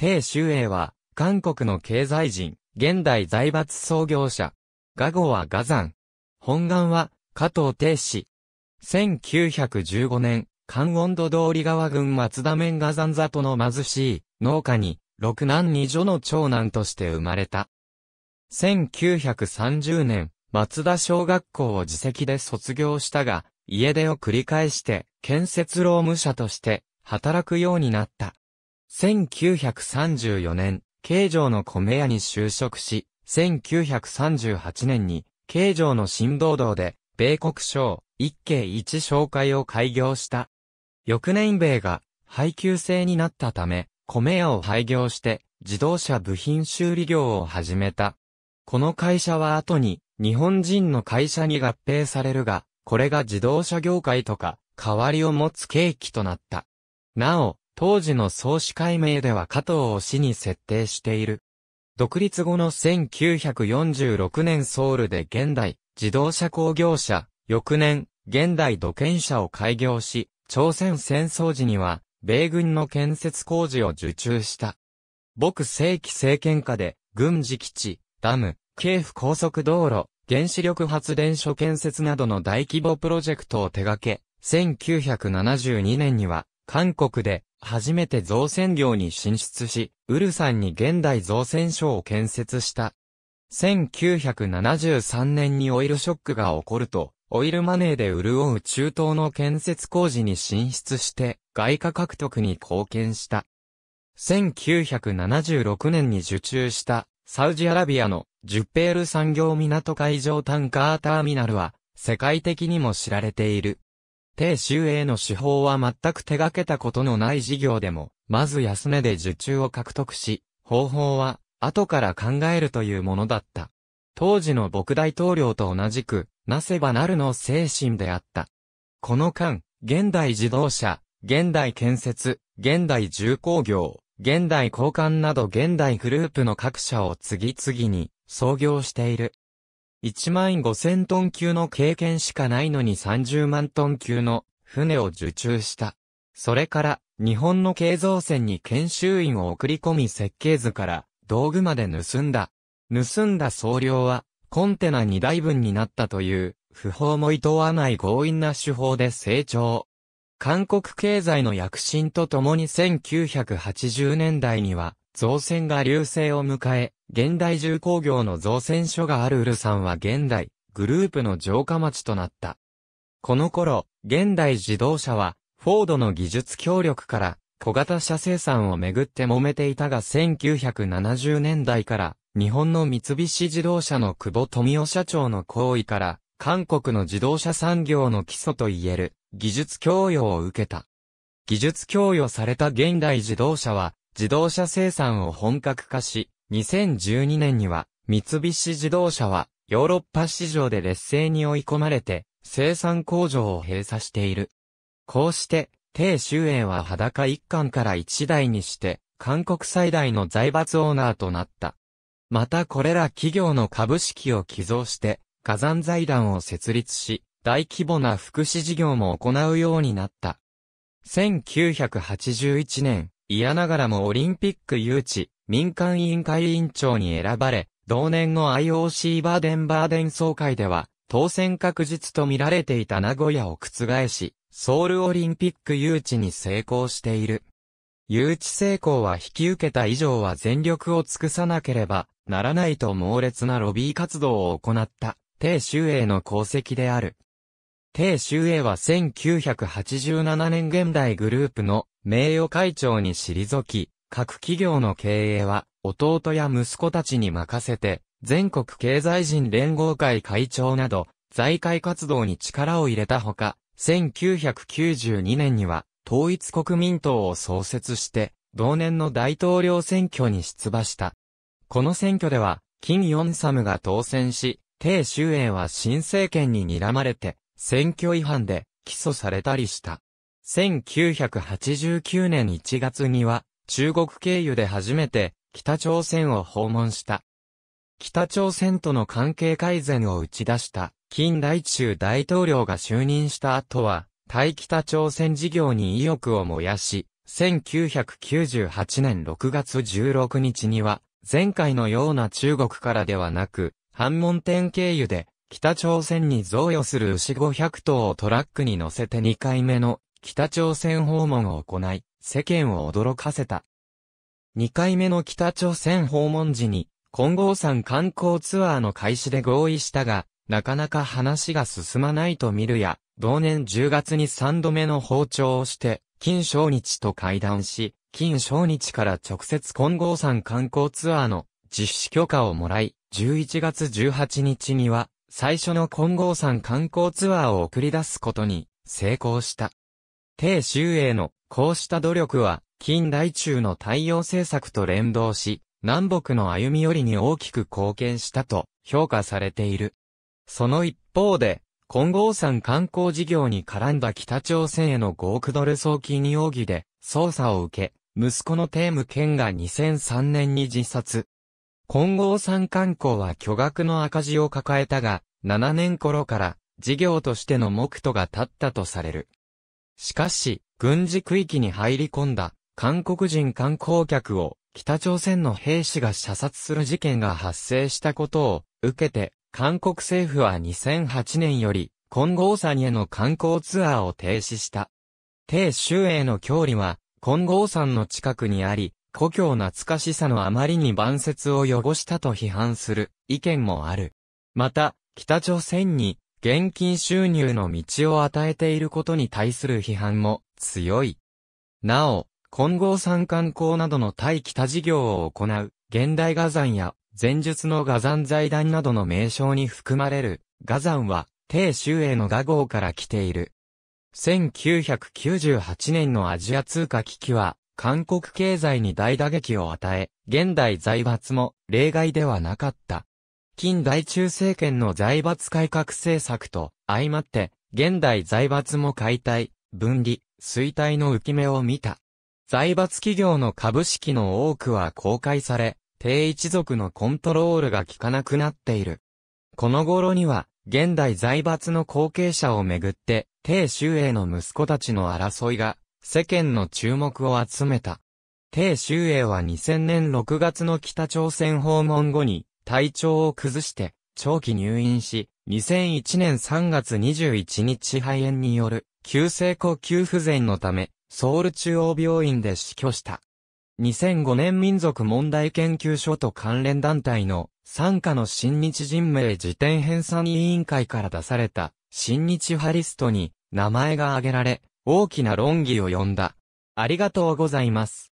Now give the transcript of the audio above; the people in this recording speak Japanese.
鄭秀英は、韓国の経済人、現代財閥創業者。画語は画山。本願は、加藤定氏。1915年、関温度通り川郡松田面画山里の貧しい農家に、六男二女の長男として生まれた。1930年、松田小学校を自席で卒業したが、家出を繰り返して、建設労務者として、働くようになった。1934年、京城の米屋に就職し、1938年に、京城の新道道で、米国省、一家一商会を開業した。翌年米が、配給制になったため、米屋を廃業して、自動車部品修理業を始めた。この会社は後に、日本人の会社に合併されるが、これが自動車業界とか、代わりを持つ契機となった。なお、当時の創始解名では加藤を市に設定している。独立後の1946年ソウルで現代自動車工業者、翌年現代土建社を開業し、朝鮮戦争時には米軍の建設工事を受注した。僕正規政権下で軍事基地、ダム、京府高速道路、原子力発電所建設などの大規模プロジェクトを手掛け、1972年には韓国で初めて造船業に進出し、ウルサンに現代造船所を建設した。1973年にオイルショックが起こると、オイルマネーで潤う中東の建設工事に進出して、外貨獲得に貢献した。1976年に受注した、サウジアラビアのジュッペール産業港海上タンカーターミナルは、世界的にも知られている。鄭州営の手法は全く手掛けたことのない事業でも、まず安値で受注を獲得し、方法は、後から考えるというものだった。当時の僕大統領と同じく、なせばなるの精神であった。この間、現代自動車、現代建設、現代重工業、現代交換など現代グループの各社を次々に創業している。1万5000トン級の経験しかないのに30万トン級の船を受注した。それから、日本の経造船に研修員を送り込み設計図から道具まで盗んだ。盗んだ総量はコンテナ2台分になったという不法も厭わない強引な手法で成長。韓国経済の躍進とともに1980年代には造船が流星を迎え、現代重工業の造船所があるウルサンは現代、グループの城下町となった。この頃、現代自動車は、フォードの技術協力から、小型車生産をめぐって揉めていたが1970年代から、日本の三菱自動車の久保富夫社長の行為から、韓国の自動車産業の基礎といえる、技術供与を受けた。技術供与された現代自動車は、自動車生産を本格化し、2012年には、三菱自動車は、ヨーロッパ市場で劣勢に追い込まれて、生産工場を閉鎖している。こうして、鄭周英は裸一貫から一台にして、韓国最大の財閥オーナーとなった。またこれら企業の株式を寄贈して、火山財団を設立し、大規模な福祉事業も行うようになった。1981年、嫌ながらもオリンピック誘致、民間委員会委員長に選ばれ、同年の IOC バーデンバーデン総会では、当選確実と見られていた名古屋を覆し、ソウルオリンピック誘致に成功している。誘致成功は引き受けた以上は全力を尽くさなければならないと猛烈なロビー活動を行った、鄭州英の功績である。鄭州英は1987年現代グループの名誉会長に退き、各企業の経営は、弟や息子たちに任せて、全国経済人連合会会長など、財界活動に力を入れたほか、1992年には、統一国民党を創設して、同年の大統領選挙に出馬した。この選挙では、金ヨンサムが当選し、鄭周英は新政権に睨まれて、選挙違反で起訴されたりした。1989年1月には、中国経由で初めて北朝鮮を訪問した。北朝鮮との関係改善を打ち出した近代中大統領が就任した後は、対北朝鮮事業に意欲を燃やし、1998年6月16日には、前回のような中国からではなく、反門店経由で、北朝鮮に贈与する牛500頭をトラックに乗せて2回目の北朝鮮訪問を行い、世間を驚かせた。2回目の北朝鮮訪問時に、金剛山観光ツアーの開始で合意したが、なかなか話が進まないと見るや、同年10月に3度目の訪朝をして、金正日と会談し、金正日から直接金剛山観光ツアーの実施許可をもらい、11月18日には、最初の金剛山観光ツアーを送り出すことに成功した。鄭州英のこうした努力は、近代中の太陽政策と連動し、南北の歩み寄りに大きく貢献したと評価されている。その一方で、金剛山観光事業に絡んだ北朝鮮への5億ドル送金容疑で捜査を受け、息子のテーム健が2003年に自殺。金剛山観光は巨額の赤字を抱えたが、7年頃から事業としての目途が立ったとされる。しかし、軍事区域に入り込んだ韓国人観光客を北朝鮮の兵士が射殺する事件が発生したことを受けて、韓国政府は2008年より、金剛山への観光ツアーを停止した。鄭州への距離は、金剛山の近くにあり、故郷懐かしさのあまりに晩節を汚したと批判する意見もある。また、北朝鮮に現金収入の道を与えていることに対する批判も強い。なお、混合三観光などの対北事業を行う、現代画山や、前述の画山財団などの名称に含まれる、画山は、低周囲の画号から来ている。1998年のアジア通貨危機は、韓国経済に大打撃を与え、現代財閥も例外ではなかった。近代中政権の財閥改革政策と相まって、現代財閥も解体、分離、衰退の浮き目を見た。財閥企業の株式の多くは公開され、低一族のコントロールが効かなくなっている。この頃には、現代財閥の後継者をめぐって、低周英の息子たちの争いが、世間の注目を集めた。低周英は2000年6月の北朝鮮訪問後に、体調を崩して長期入院し、2001年3月21日肺炎による急性呼吸不全のため、ソウル中央病院で死去した。2005年民族問題研究所と関連団体の参加の新日人名辞典編纂委員会から出された新日派リストに名前が挙げられ、大きな論議を呼んだ。ありがとうございます。